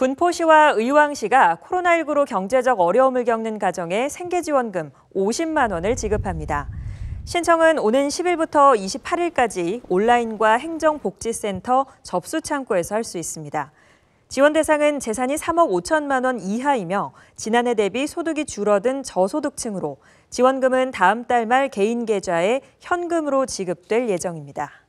군포시와 의왕시가 코로나19로 경제적 어려움을 겪는 가정에 생계지원금 50만 원을 지급합니다. 신청은 오는 10일부터 28일까지 온라인과 행정복지센터 접수창구에서 할 수 있습니다. 지원 대상은 재산이 3억 5천만 원 이하이며 지난해 대비 소득이 줄어든 저소득층으로 지원금은 다음 달 말 개인 계좌에 현금으로 지급될 예정입니다.